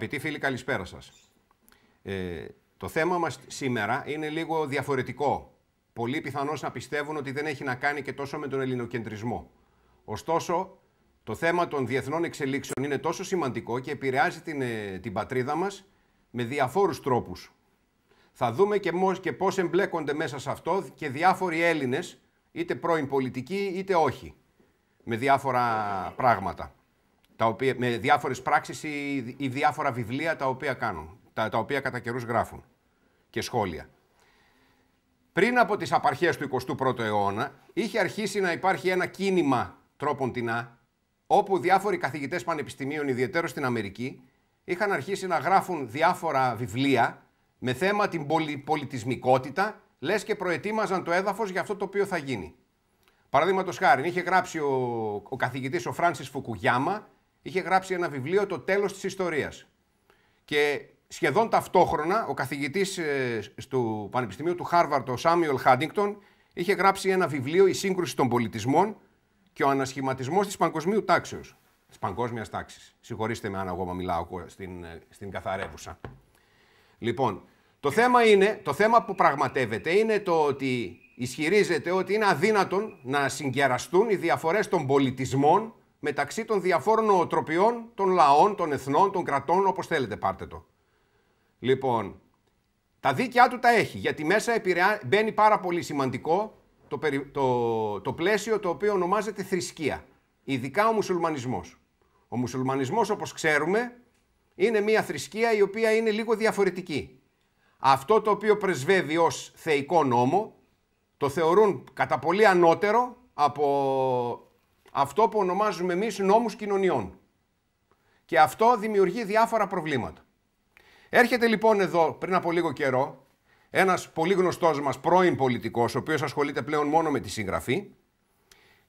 Αγαπητοί φίλοι, καλησπέρα σας. Ε, το θέμα μας σήμερα είναι λίγο διαφορετικό. Πολλοί πιθανώς να πιστεύουν ότι δεν έχει να κάνει και τόσο με τον ελληνοκεντρισμό. Ωστόσο, το θέμα των διεθνών εξελίξεων είναι τόσο σημαντικό και επηρεάζει την, ε, την πατρίδα μας με διαφόρους τρόπους. Θα δούμε και, και πώς εμπλέκονται μέσα σε αυτό και διάφοροι Έλληνες, είτε πρώην πολιτικοί είτε όχι, με διάφορα πράγματα τα με διάφορες πράξεις ή, διάφορα βιβλία τα οποία κάνουν, τα, τα οποία κατά καιρούς γράφουν και σχόλια. Πριν από τις απαρχές του 21ου αιώνα, είχε αρχίσει να υπάρχει ένα κίνημα τρόποντινά, τεινά, όπου διάφοροι καθηγητές πανεπιστημίων, ιδιαίτερα στην Αμερική, είχαν αρχίσει να γράφουν διάφορα βιβλία με θέμα την πολιτισμικότητα, λες και προετοίμαζαν το έδαφος για αυτό το οποίο θα γίνει. Παραδείγματος χάρη, είχε γράψει ο, καθηγητή καθηγητής ο Φράνσις Φουκουγιάμα είχε γράψει ένα βιβλίο «Το τέλος της ιστορίας». Και σχεδόν ταυτόχρονα ο καθηγητής ε, του Πανεπιστημίου του Χάρβαρτ, ο Σάμιουελ Χάντιγκτον, είχε γράψει ένα βιβλίο «Η σύγκρουση των πολιτισμών και ο ανασχηματισμός της παγκοσμίου τάξεως». της παγκόσμιας τάξης. Συγχωρήστε με αν εγώ μιλάω στην, ε, στην καθαρέβουσα. Λοιπόν, το θέμα, είναι, το θέμα που πραγματεύεται είναι το ότι ισχυρίζεται ότι είναι αδύνατον να συγκεραστούν οι διαφορές των πολιτισμών μεταξύ των διαφόρων νοοτροπιών των λαών, των εθνών, των κρατών, όπως θέλετε πάρτε το. Λοιπόν, τα δίκαιά του τα έχει, γιατί μέσα μπαίνει πάρα πολύ σημαντικό το, το... το πλαίσιο το οποίο ονομάζεται θρησκεία, ειδικά ο μουσουλμανισμός. Ο μουσουλμανισμός, όπως ξέρουμε, είναι μια θρησκεία η οποία είναι λίγο διαφορετική. Αυτό το οποίο πρεσβεύει ως θεϊκό νόμο, το θεωρούν κατά πολύ ανώτερο από αυτό που ονομάζουμε εμείς νόμους κοινωνιών. Και αυτό δημιουργεί διάφορα προβλήματα. Έρχεται λοιπόν εδώ πριν από λίγο καιρό ένας πολύ γνωστός μας πρώην πολιτικός, ο οποίος ασχολείται πλέον μόνο με τη συγγραφή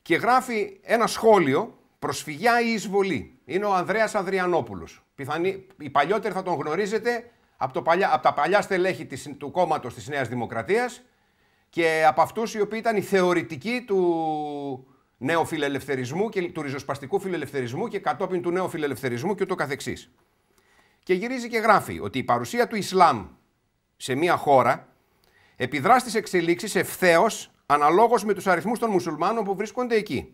και γράφει ένα σχόλιο «Προσφυγιά ή εισβολή». Είναι ο Ανδρέας Ανδριανόπουλος. Πιθανή, οι παλιότεροι θα τον γνωρίζετε από, το παλιά, τα παλιά στελέχη του κόμματος της Νέας Δημοκρατίας και από αυτούς οι οποίοι ήταν οι θεωρητικοί του, νέο φιλελευθερισμού και του ριζοσπαστικού φιλελευθερισμού και κατόπιν του νέου φιλελευθερισμού και ούτω καθεξής. Και γυρίζει και γράφει ότι η παρουσία του Ισλάμ σε μια χώρα επιδρά στις εξελίξεις ευθέως αναλόγως με τους αριθμούς των μουσουλμάνων που βρίσκονται εκεί.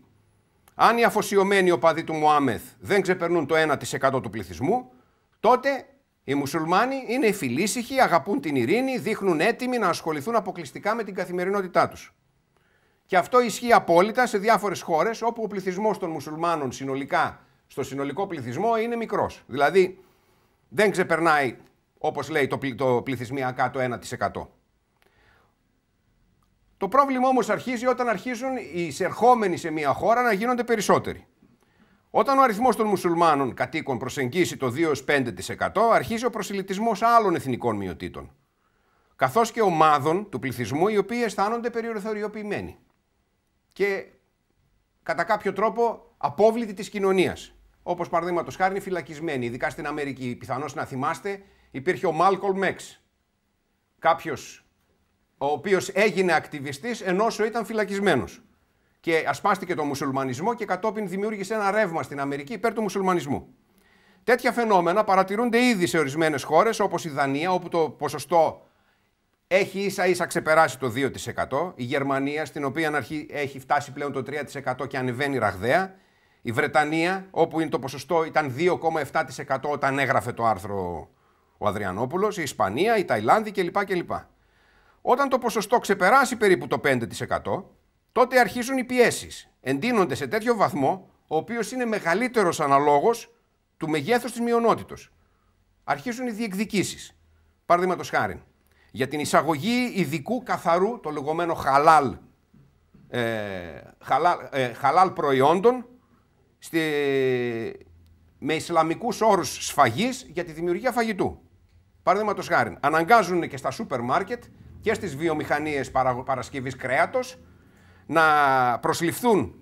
Αν οι αφοσιωμένοι οπαδοί του Μωάμεθ δεν ξεπερνούν το 1% του πληθυσμού, τότε οι μουσουλμάνοι είναι φιλήσυχοι, αγαπούν την ειρήνη, δείχνουν έτοιμοι να ασχοληθούν αποκλειστικά με την καθημερινότητά τους. Και αυτό ισχύει απόλυτα σε διάφορες χώρες όπου ο πληθυσμός των μουσουλμάνων συνολικά στο συνολικό πληθυσμό είναι μικρός. Δηλαδή δεν ξεπερνάει, όπως λέει, το, το πληθυσμιακά το 1%. Το πρόβλημα όμως αρχίζει όταν αρχίζουν οι εισερχόμενοι σε μια χώρα να γίνονται περισσότεροι. Όταν ο αριθμός των μουσουλμάνων κατοίκων προσεγγίσει το 2-5% αρχίζει ο προσιλητισμός άλλων εθνικών μειοτήτων, καθώς και ομάδων του πληθυσμού οι οποίοι αισθάνονται περιοριθωριοποιημένοι και κατά κάποιο τρόπο απόβλητη της κοινωνίας. Όπως παραδείγματος χάρη είναι φυλακισμένοι, ειδικά στην Αμερική. Πιθανώς να θυμάστε, υπήρχε ο Μάλκολ Μέξ. Κάποιος ο οποίος έγινε ακτιβιστής ενώ ήταν φυλακισμένος. Και ασπάστηκε το μουσουλμανισμό και κατόπιν δημιούργησε ένα ρεύμα στην Αμερική υπέρ του μουσουλμανισμού. Τέτοια φαινόμενα παρατηρούνται ήδη σε ορισμένες χώρες όπως η Δανία, όπου το ποσοστό έχει ίσα ίσα ξεπεράσει το 2%. Η Γερμανία, στην οποία αρχή έχει φτάσει πλέον το 3% και ανεβαίνει ραγδαία. Η Βρετανία, όπου είναι το ποσοστό ήταν 2,7% όταν έγραφε το άρθρο ο Αδριανόπουλος. η Ισπανία, η Ταϊλάνδη κλπ. κλπ. Όταν το ποσοστό ξεπεράσει περίπου το 5%, τότε αρχίζουν οι πιέσεις Εντείνονται σε τέτοιο βαθμό, ο οποίος είναι μεγαλύτερος αναλόγως του μεγέθους της μειονότητος. Αρχίζουν οι διεκδικήσεις, Παραδείγματος χάρη, για την εισαγωγή ειδικού καθαρού, το λεγόμενο χαλάλ, ε, χαλάλ, ε, προϊόντων στη, με ισλαμικούς όρους σφαγής για τη δημιουργία φαγητού. Παραδείγματος χάρη, αναγκάζουν και στα σούπερ μάρκετ και στις βιομηχανίες παρασκευής κρέατος να προσληφθούν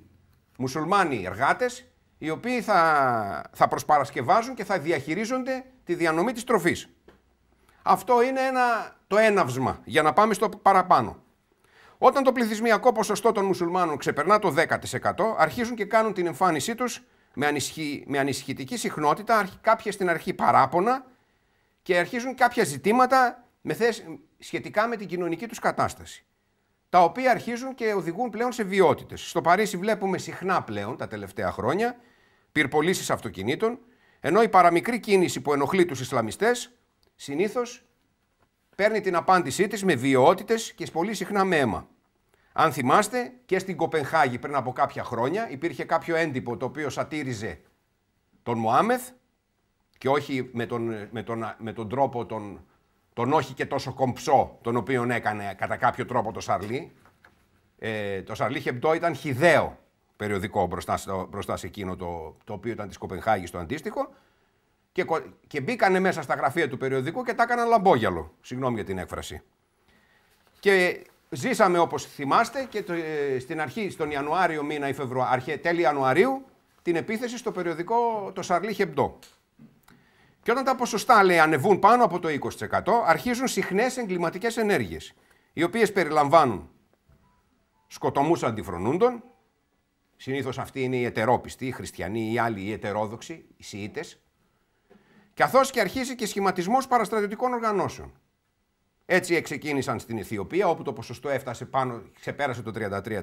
μουσουλμάνοι εργάτες οι οποίοι θα, θα προσπαρασκευάζουν και θα διαχειρίζονται τη διανομή της τροφής. Αυτό είναι ένα, το έναυσμα για να πάμε στο παραπάνω. Όταν το πληθυσμιακό ποσοστό των μουσουλμάνων ξεπερνά το 10%, αρχίζουν και κάνουν την εμφάνισή τους με, ανισχυ... με ανησυχητική συχνότητα, κάποια στην αρχή παράπονα και αρχίζουν κάποια ζητήματα με σχετικά με την κοινωνική τους κατάσταση. Τα οποία αρχίζουν και οδηγούν πλέον σε βιότητες. Στο Παρίσι βλέπουμε συχνά πλέον τα τελευταία χρόνια πυρπολίσει αυτοκινήτων, ενώ η παραμικρή κίνηση που ενοχλεί τους Ισλαμιστές συνήθως παίρνει την απάντησή της με βιαιότητες και πολύ συχνά με αίμα. Αν θυμάστε, και στην Κοπενχάγη πριν από κάποια χρόνια υπήρχε κάποιο έντυπο το οποίο σατήριζε τον Μωάμεθ και όχι με τον, με τον, με τον τρόπο τον, τον όχι και τόσο κομψό τον οποίο έκανε κατά κάποιο τρόπο το Σαρλί. Ε, το Σαρλί Χεμπτό ήταν χιδαίο περιοδικό μπροστά, σε εκείνο το, το οποίο ήταν της Κοπενχάγης το αντίστοιχο και, και μπήκανε μέσα στα γραφεία του περιοδικού και τα έκαναν λαμπόγιαλο. Συγγνώμη για την έκφραση. Και ζήσαμε όπως θυμάστε και το, ε, στην αρχή, στον Ιανουάριο μήνα ή Φεβρουάριο, αρχέ, τέλη Ιανουαρίου, την επίθεση στο περιοδικό το Σαρλί Χεμπτό. Και όταν τα ποσοστά λέει ανεβούν πάνω από το 20%, αρχίζουν συχνές εγκληματικές ενέργειες, οι οποίες περιλαμβάνουν σκοτωμούς αντιφρονούντων, συνήθως αυτοί είναι οι ετερόπιστοι, οι χριστιανοί ή άλλοι οι ετερόδοξοι, οι Σιήτες, καθώς και αρχίζει και σχηματισμός παραστρατιωτικών οργανώσεων. Έτσι ξεκίνησαν στην Αιθιοπία, όπου το ποσοστό έφτασε πάνω, ξεπέρασε το 33%,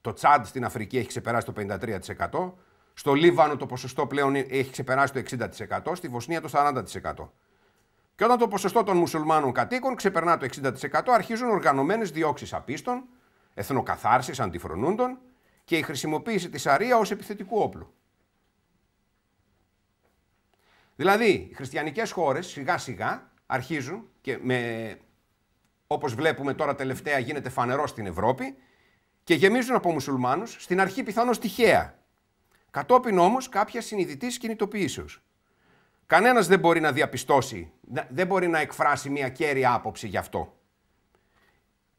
το Τσάντ στην Αφρική έχει ξεπεράσει το 53%, στο Λίβανο το ποσοστό πλέον έχει ξεπεράσει το 60%, στη Βοσνία το 40%. Και όταν το ποσοστό των μουσουλμάνων κατοίκων ξεπερνά το 60%, αρχίζουν οργανωμένες διώξεις απίστων, εθνοκαθάρσεις αντιφρονούντων και η χρησιμοποίηση της αρίας ως επιθετικού όπλου. Δηλαδή, οι χριστιανικές χώρες σιγά σιγά αρχίζουν και με, όπως βλέπουμε τώρα τελευταία γίνεται φανερό στην Ευρώπη και γεμίζουν από μουσουλμάνους, στην αρχή πιθανώς τυχαία. Κατόπιν όμως κάποια συνειδητής κινητοποίησεως. Κανένας δεν μπορεί να διαπιστώσει, δεν μπορεί να εκφράσει μια κέρια άποψη γι' αυτό.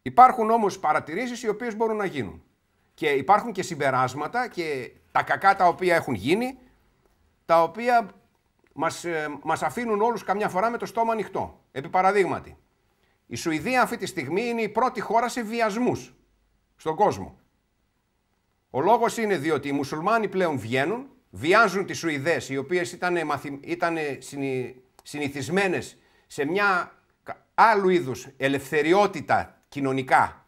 Υπάρχουν όμως παρατηρήσεις οι οποίες μπορούν να γίνουν. Και υπάρχουν και συμπεράσματα και τα κακά τα οποία έχουν γίνει, τα οποία μας, ε, μας αφήνουν όλους καμιά φορά με το στόμα ανοιχτό. Επί παραδείγματι, η Σουηδία αυτή τη στιγμή είναι η πρώτη χώρα σε βιασμούς στον κόσμο. Ο λόγος είναι διότι οι μουσουλμάνοι πλέον βγαίνουν, βιάζουν τις Σουηδές, οι οποίες ήταν, μαθη... συνηθισμένες σε μια άλλου είδους ελευθεριότητα κοινωνικά,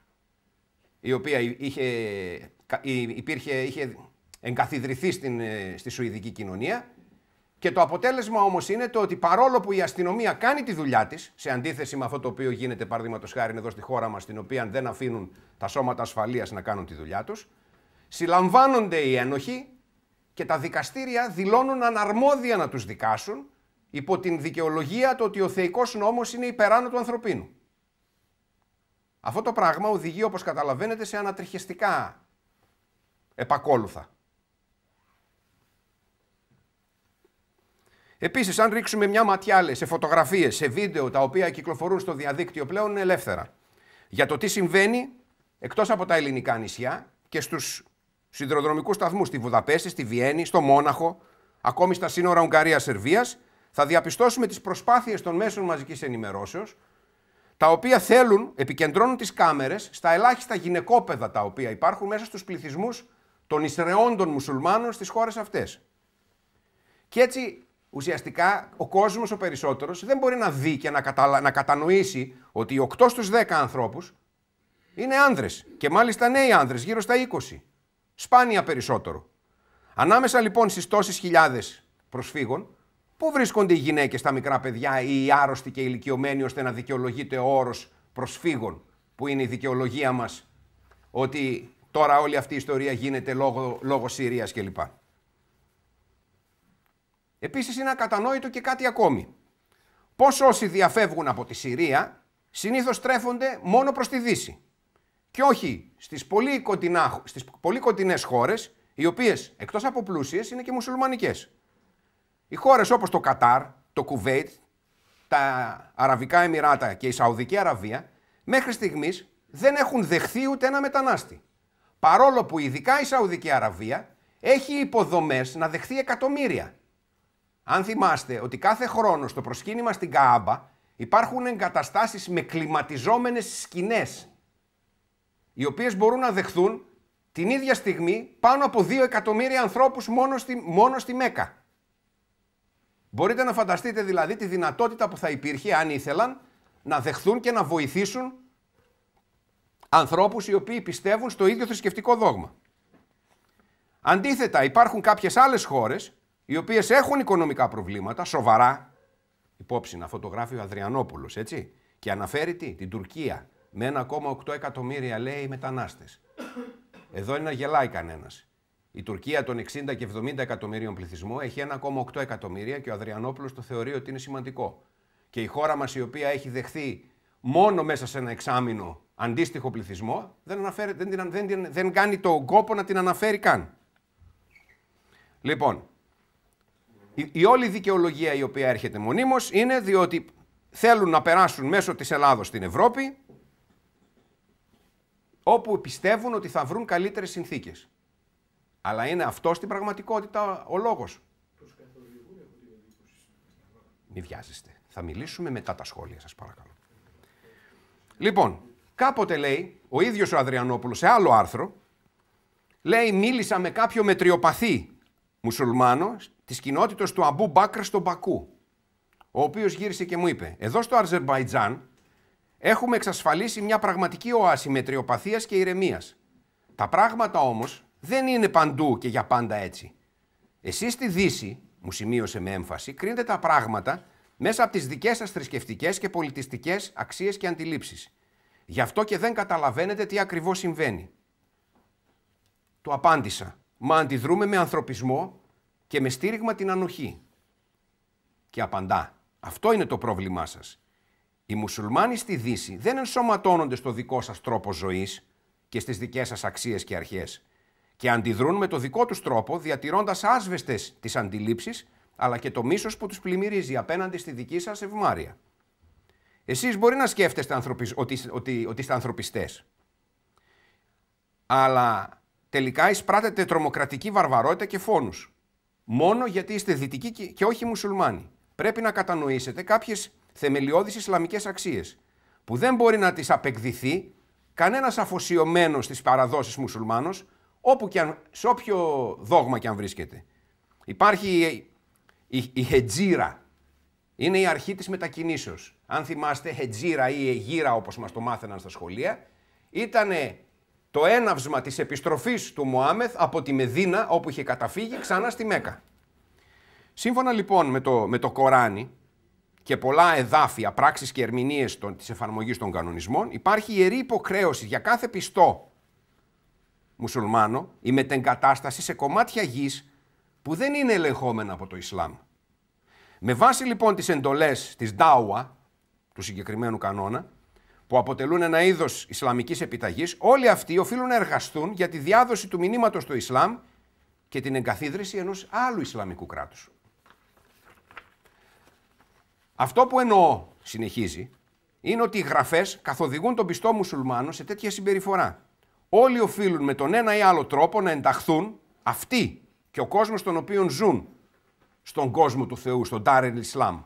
η οποία είχε, υπήρχε, είχε εγκαθιδρυθεί στην, ε, στη Σουηδική κοινωνία, και το αποτέλεσμα όμως είναι το ότι παρόλο που η αστυνομία κάνει τη δουλειά της, σε αντίθεση με αυτό το οποίο γίνεται παραδείγματος χάρη εδώ στη χώρα μας, την οποία δεν αφήνουν τα σώματα ασφαλείας να κάνουν τη δουλειά τους, συλλαμβάνονται οι ένοχοι και τα δικαστήρια δηλώνουν αναρμόδια να τους δικάσουν υπό την δικαιολογία το ότι ο θεϊκός νόμος είναι υπεράνω του ανθρωπίνου. Αυτό το πράγμα οδηγεί, όπως καταλαβαίνετε, σε ανατριχιστικά επακόλουθα. Επίσης, αν ρίξουμε μια ματιά σε φωτογραφίες, σε βίντεο τα οποία κυκλοφορούν στο διαδίκτυο πλέον είναι ελεύθερα για το τι συμβαίνει εκτός από τα ελληνικά νησιά και στους σιδηροδρομικούς σταθμούς στη Βουδαπέστη, στη Βιέννη, στο Μόναχο, ακόμη στα σύνορα Ουγγαρία-Σερβία, θα διαπιστώσουμε τις προσπάθειες των μέσων μαζικής ενημερώσεως, τα οποία θέλουν, επικεντρώνουν τις κάμερες στα ελάχιστα γυναικόπαιδα τα οποία υπάρχουν μέσα στους πληθυσμούς των Ισρεών των μουσουλμάνων στις χώρες αυτές. Και έτσι Ουσιαστικά ο κόσμος ο περισσότερος δεν μπορεί να δει και να, να κατανοήσει ότι οι 8 στου 10 ανθρώπους είναι άνδρες. Και μάλιστα νέοι άνδρες, γύρω στα 20. Σπάνια περισσότερο. Ανάμεσα λοιπόν στις τόσες χιλιάδες προσφύγων, πού βρίσκονται οι γυναίκες, τα μικρά παιδιά ή οι άρρωστοι και οι ηλικιωμένοι, ώστε να δικαιολογείται ο όρος προσφύγων, που είναι η δικαιολογία μας ότι τώρα όλη αυτή η ιστορία γίνεται λόγω, λόγω Συρίας κλπ. Επίσης είναι ακατανόητο και κάτι ακόμη. Πώς όσοι διαφεύγουν από τη Συρία συνήθως στρέφονται μόνο προς τη Δύση και όχι στις πολύ, στις πολύ κοντινές χώρες, οι οποίες εκτός από πλούσιες είναι και μουσουλμανικές. Οι χώρες όπως το Κατάρ, το Κουβέιτ, τα Αραβικά Εμμυράτα και η Σαουδική Αραβία μέχρι στιγμής δεν έχουν δεχθεί ούτε ένα μετανάστη. Παρόλο που ειδικά η Σαουδική Αραβία έχει υποδομές να δεχθεί εκατομμύρια αν θυμάστε ότι κάθε χρόνο στο προσκύνημα στην Καάμπα υπάρχουν εγκαταστάσεις με κλιματιζόμενες σκηνές, οι οποίες μπορούν να δεχθούν την ίδια στιγμή πάνω από 2 εκατομμύρια ανθρώπους μόνο στη, μόνο στη Μέκα. Μπορείτε να φανταστείτε δηλαδή τη δυνατότητα που θα υπήρχε αν ήθελαν να δεχθούν και να βοηθήσουν ανθρώπους οι οποίοι πιστεύουν στο ίδιο θρησκευτικό δόγμα. Αντίθετα υπάρχουν κάποιες άλλες χώρες οι οποίες έχουν οικονομικά προβλήματα, σοβαρά. Υπόψη, να φωτογράφει ο Αδριανόπουλος, έτσι. Και αναφέρει τι, την Τουρκία με 1,8 εκατομμύρια λέει μετανάστες. Εδώ είναι να γελάει κανένας. Η Τουρκία των 60 και 70 εκατομμύριων πληθυσμό έχει 1,8 εκατομμύρια και ο Αδριανόπουλος το θεωρεί ότι είναι σημαντικό. Και η χώρα μας η οποία έχει δεχθεί μόνο μέσα σε ένα εξάμεινο αντίστοιχο πληθυσμό, δεν, αναφέρει, δεν, δεν, δεν κάνει τον κόπο να την αναφέρει καν. Λοιπόν, η, όλη δικαιολογία η οποία έρχεται μονίμως είναι διότι θέλουν να περάσουν μέσω της Ελλάδος στην Ευρώπη όπου πιστεύουν ότι θα βρουν καλύτερες συνθήκες. Αλλά είναι αυτό στην πραγματικότητα ο λόγος. Μην βιάζεστε. Θα μιλήσουμε μετά τα σχόλια σας παρακαλώ. Λοιπόν, κάποτε λέει ο ίδιος ο Αδριανόπουλος σε άλλο άρθρο, λέει μίλησα με κάποιο μετριοπαθή μουσουλμάνο της κοινότητα του Αμπού Μπάκρ στον Πακού, ο οποίος γύρισε και μου είπε: Εδώ στο Αζερβαϊτζάν έχουμε εξασφαλίσει μια πραγματική οάση μετριοπαθίας και ηρεμίας. Τα πράγματα όμως δεν είναι παντού και για πάντα έτσι. Εσείς στη Δύση, μου σημείωσε με έμφαση, κρίνετε τα πράγματα μέσα από τις δικές σας θρησκευτικές και πολιτιστικές αξίες και αντιλήψεις. Γι' αυτό και δεν καταλαβαίνετε τι ακριβώς συμβαίνει. Του απάντησα. Μα αντιδρούμε με ανθρωπισμό και με στήριγμα την ανοχή. Και απαντά, αυτό είναι το πρόβλημά σας. Οι μουσουλμάνοι στη Δύση δεν ενσωματώνονται στο δικό σας τρόπο ζωής και στις δικές σας αξίες και αρχές και αντιδρούν με το δικό τους τρόπο διατηρώντας άσβεστες τις αντιλήψεις αλλά και το μίσος που τους πλημμυρίζει απέναντι στη δική σας ευμάρεια. Εσείς μπορεί να σκέφτεστε ότι, ότι, ότι είστε ανθρωπιστές. Αλλά τελικά εισπράτετε τρομοκρατική βαρβαρότητα και φόνους μόνο γιατί είστε δυτικοί και όχι μουσουλμάνοι. Πρέπει να κατανοήσετε κάποιες θεμελιώδεις Ισλαμικές αξίες που δεν μπορεί να τις απεκδηθεί κανένας αφοσιωμένος στις παραδόσεις μουσουλμάνος, όπου και αν, σε όποιο δόγμα και αν βρίσκεται. Υπάρχει η, η, η Είναι η αρχή της μετακινήσεως. Αν θυμάστε, χετζίρα ή εγύρα, όπως μας το μάθαιναν στα σχολεία, ήταν το έναυσμα της επιστροφής του Μωάμεθ από τη Μεδίνα όπου είχε καταφύγει ξανά στη Μέκα. Σύμφωνα λοιπόν με το, με το Κοράνι και πολλά εδάφια, πράξεις και ερμηνείες των, της εφαρμογής των κανονισμών υπάρχει ιερή υποκρέωση για κάθε πιστό μουσουλμάνο η μετεγκατάσταση σε κομμάτια γης που δεν είναι ελεγχόμενα από το Ισλάμ. Με βάση λοιπόν τις εντολές της Ντάουα, του συγκεκριμένου κανόνα, που αποτελούν ένα είδος Ισλαμικής επιταγής, όλοι αυτοί οφείλουν να εργαστούν για τη διάδοση του μηνύματος του Ισλάμ και την εγκαθίδρυση ενός άλλου Ισλαμικού κράτους. Αυτό που εννοώ, συνεχίζει, είναι ότι οι γραφές καθοδηγούν τον πιστό μουσουλμάνο σε τέτοια συμπεριφορά. Όλοι οφείλουν με τον ένα ή άλλο τρόπο να ενταχθούν αυτοί και ο κόσμος τον οποίο ζουν στον κόσμο του Θεού, στον Τάρελ Ισλάμ,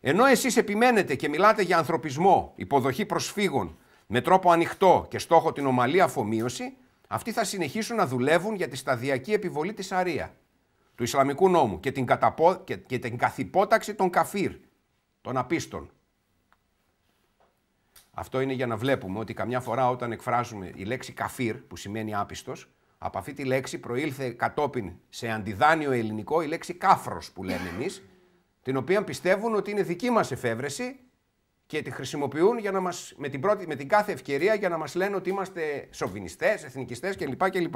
ενώ εσείς επιμένετε και μιλάτε για ανθρωπισμό, υποδοχή προσφύγων, με τρόπο ανοιχτό και στόχο την ομαλή αφομοίωση, αυτοί θα συνεχίσουν να δουλεύουν για τη σταδιακή επιβολή της Σαρία, του Ισλαμικού νόμου και την, καταπο... και... την καθυπόταξη των καφύρ, των απίστων. Αυτό είναι για να βλέπουμε ότι καμιά φορά όταν εκφράζουμε η λέξη καφύρ, που σημαίνει άπιστος, από αυτή τη λέξη προήλθε κατόπιν σε αντιδάνειο ελληνικό η λέξη κάφρος που λέμε εμείς, την οποία πιστεύουν ότι είναι δική μας εφεύρεση και τη χρησιμοποιούν για να μας, με, την με κάθε ευκαιρία για να μας λένε ότι είμαστε σοβινιστές, εθνικιστές κλπ. κλπ.